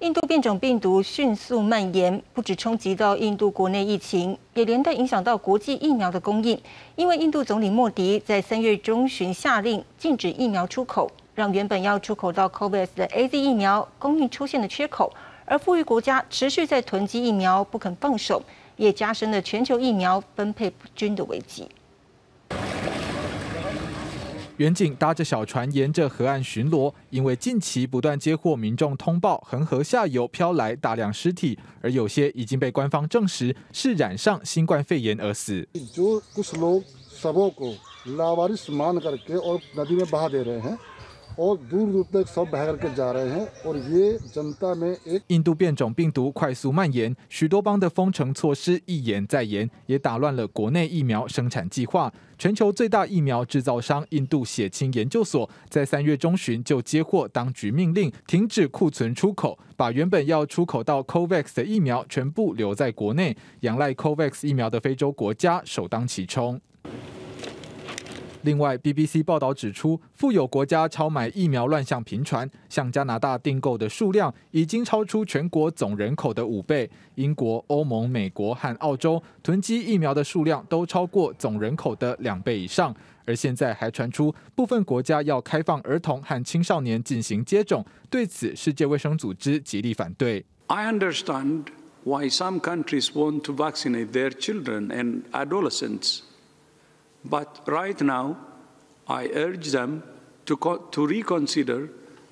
印度变种病毒迅速蔓延，不止冲击到印度国内疫情，也连带影响到国际疫苗的供应。因为印度总理莫迪在三月中旬下令禁止疫苗出口，让原本要出口到 Covis 的 A Z 疫苗供应出现了缺口，而富裕国家持续在囤积疫苗不肯放手，也加深了全球疫苗分配不均的危机。远景搭着小船，沿着河岸巡逻。因为近期不断接获民众通报，恒河下游漂来大量尸体，而有些已经被官方证实是染上新冠肺炎而死。印度变种病毒快速蔓延，许多邦的封城措施一延再延，也打乱了国内疫苗生产计划。全球最大疫苗制造商印度血清研究所，在三月中旬就接获当局命令，停止库存出口，把原本要出口到 Covax 的疫苗全部留在国内。仰赖 Covax 疫苗的非洲国家首当其冲。另外，BBC 报道指出，富有国家超买疫苗乱象频传，向加拿大订购的数量已经超出全国总人口的五倍。英国、欧盟、美国和澳洲囤积疫苗的数量都超过总人口的两倍以上。而现在还传出部分国家要开放儿童和青少年进行接种，对此，世界卫生组织极力反对。I understand why some countries want to vaccinate their children and adolescents. but right now i urge them to to reconsider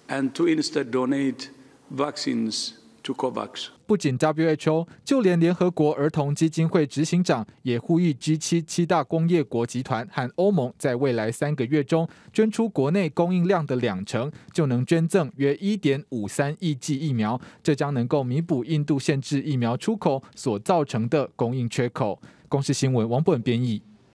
and to i n s t e a d donate vaccines to covax 不仅 who 就连联合国儿童基金会执行长也呼吁 g 7七大工业国集团和欧盟在未来三个月中捐出国内供应量的两成就能捐赠约1.53亿剂疫苗这将能够弥补印度限制疫苗出口所造成的供应缺口公司新闻王本编译